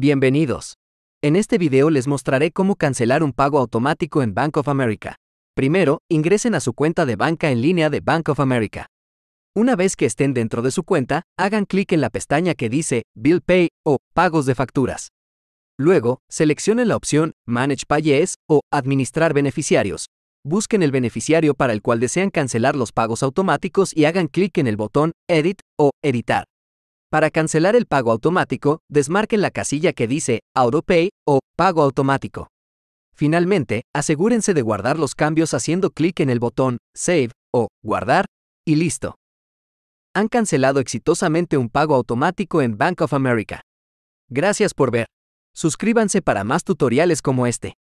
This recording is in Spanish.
Bienvenidos. En este video les mostraré cómo cancelar un pago automático en Bank of America. Primero, ingresen a su cuenta de banca en línea de Bank of America. Una vez que estén dentro de su cuenta, hagan clic en la pestaña que dice Bill Pay o Pagos de Facturas. Luego, seleccionen la opción Manage Payees o Administrar Beneficiarios. Busquen el beneficiario para el cual desean cancelar los pagos automáticos y hagan clic en el botón Edit o Editar. Para cancelar el pago automático, desmarquen la casilla que dice AutoPay o Pago automático. Finalmente, asegúrense de guardar los cambios haciendo clic en el botón Save o Guardar y listo. Han cancelado exitosamente un pago automático en Bank of America. Gracias por ver. Suscríbanse para más tutoriales como este.